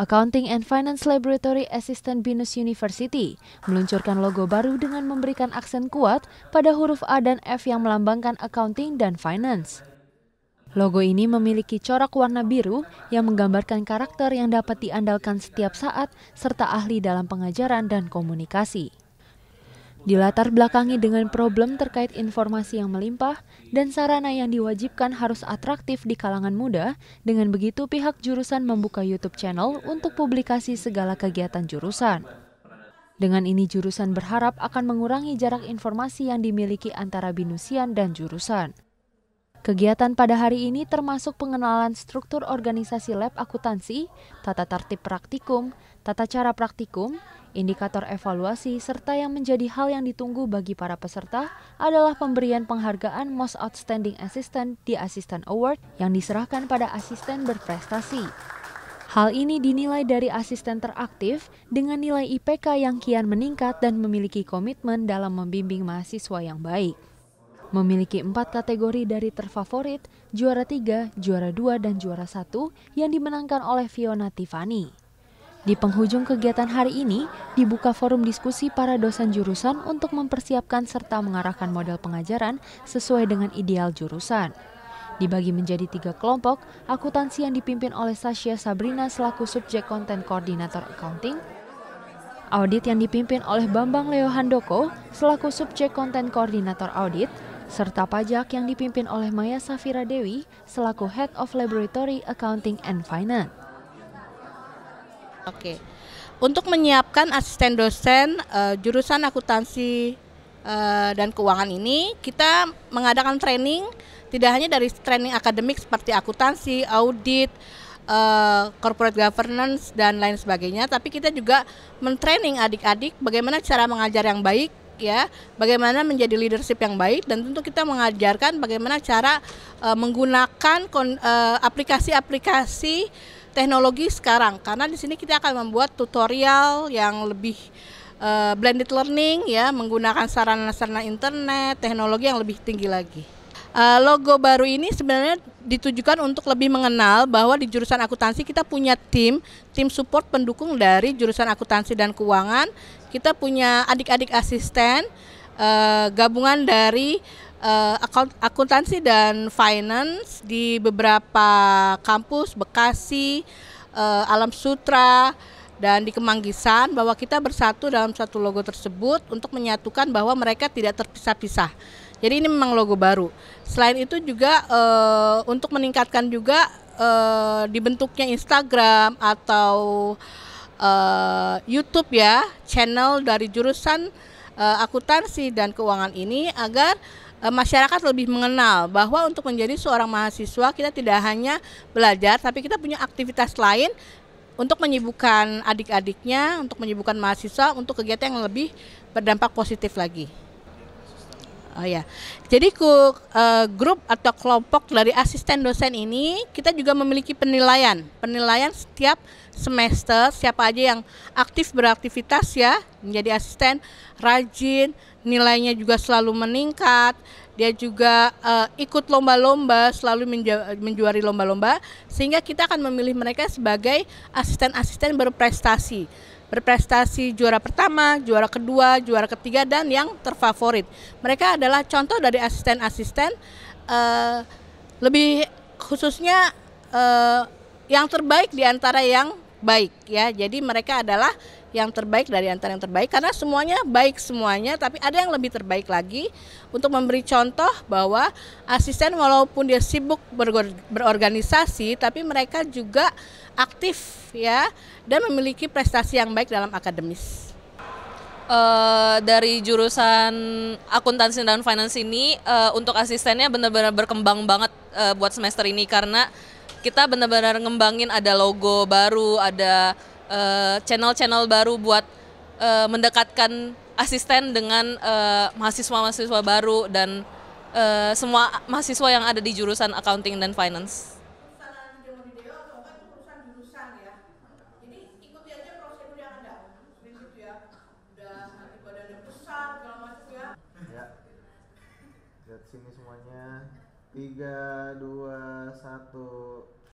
Accounting and Finance Laboratory Assistant Binus University meluncurkan logo baru dengan memberikan aksen kuat pada huruf A dan F yang melambangkan accounting dan finance. Logo ini memiliki corak warna biru yang menggambarkan karakter yang dapat diandalkan setiap saat serta ahli dalam pengajaran dan komunikasi. Dilatar belakangi dengan problem terkait informasi yang melimpah dan sarana yang diwajibkan harus atraktif di kalangan muda, dengan begitu pihak jurusan membuka YouTube channel untuk publikasi segala kegiatan jurusan. Dengan ini jurusan berharap akan mengurangi jarak informasi yang dimiliki antara binusian dan jurusan. Kegiatan pada hari ini termasuk pengenalan struktur organisasi lab akuntansi, tata tertib praktikum, tata cara praktikum, indikator evaluasi, serta yang menjadi hal yang ditunggu bagi para peserta adalah pemberian penghargaan Most Outstanding Assistant di Assistant Award yang diserahkan pada asisten berprestasi. Hal ini dinilai dari asisten teraktif dengan nilai IPK yang kian meningkat dan memiliki komitmen dalam membimbing mahasiswa yang baik memiliki empat kategori dari terfavorit, juara tiga, juara dua, dan juara satu yang dimenangkan oleh Fiona Tiffany. Di penghujung kegiatan hari ini, dibuka forum diskusi para dosen jurusan untuk mempersiapkan serta mengarahkan model pengajaran sesuai dengan ideal jurusan. Dibagi menjadi tiga kelompok, akuntansi yang dipimpin oleh Sasha Sabrina selaku subjek konten koordinator accounting, audit yang dipimpin oleh Bambang Leo Handoko selaku subjek konten koordinator audit, serta pajak yang dipimpin oleh Maya Safira Dewi selaku Head of Laboratory Accounting and Finance. Oke, untuk menyiapkan asisten dosen uh, jurusan akuntansi uh, dan keuangan ini, kita mengadakan training tidak hanya dari training akademik seperti akuntansi, audit, eh, corporate governance dan lain sebagainya, tapi kita juga mentraining adik-adik bagaimana cara mengajar yang baik, ya, bagaimana menjadi leadership yang baik dan tentu kita mengajarkan bagaimana cara e, menggunakan eh, aplikasi-aplikasi e, teknologi sekarang karena di sini kita akan membuat tutorial yang lebih e, blended learning ya, menggunakan sarana-sarana internet, teknologi yang lebih tinggi lagi. e, logo baru ini sebenarnya ditujukan untuk lebih mengenal bahwa di jurusan akuntansi kita punya tim, tim support pendukung dari jurusan akuntansi dan keuangan kita punya adik-adik asisten uh, gabungan dari uh, akuntansi dan finance di beberapa kampus Bekasi, uh, Alam Sutra dan di Kemanggisan bahwa kita bersatu dalam satu logo tersebut untuk menyatukan bahwa mereka tidak terpisah-pisah. Jadi ini memang logo baru. Selain itu juga e, untuk meningkatkan juga e, dibentuknya Instagram atau Eh, YouTube ya channel dari jurusan uh, akuntansi dan keuangan ini agar uh, masyarakat lebih mengenal bahwa untuk menjadi seorang mahasiswa kita tidak hanya belajar tapi kita punya aktivitas lain untuk menyibukkan adik-adiknya, untuk menyibukkan mahasiswa untuk kegiatan yang lebih berdampak positif lagi. Oh ya, jadi ku, uh, grup atau kelompok dari asisten dosen ini kita juga memiliki penilaian, penilaian setiap semester siapa aja yang aktif beraktivitas ya menjadi asisten rajin nilainya juga selalu meningkat dia juga uh, ikut lomba-lomba selalu menjuari lomba-lomba sehingga kita akan memilih mereka sebagai asisten-asisten berprestasi berprestasi juara pertama, juara kedua, juara ketiga dan yang terfavorit. Mereka adalah contoh dari asisten-asisten uh, lebih khususnya uh, yang terbaik di antara yang baik ya. Jadi mereka adalah yang terbaik dari antara yang terbaik karena semuanya baik semuanya tapi ada yang lebih terbaik lagi untuk memberi contoh bahwa asisten walaupun dia sibuk berorganisasi tapi mereka juga aktif ya dan memiliki prestasi yang baik dalam akademis. Uh, dari jurusan akuntansi dan finance ini uh, untuk asistennya benar-benar berkembang banget uh, buat semester ini karena kita benar-benar ngembangin ada logo baru, ada eh, channel-channel uh, baru buat uh, mendekatkan asisten dengan eh, mahasiswa-mahasiswa uh, baru dan uh, semua mahasiswa yang ada di jurusan accounting dan finance tiga dua satu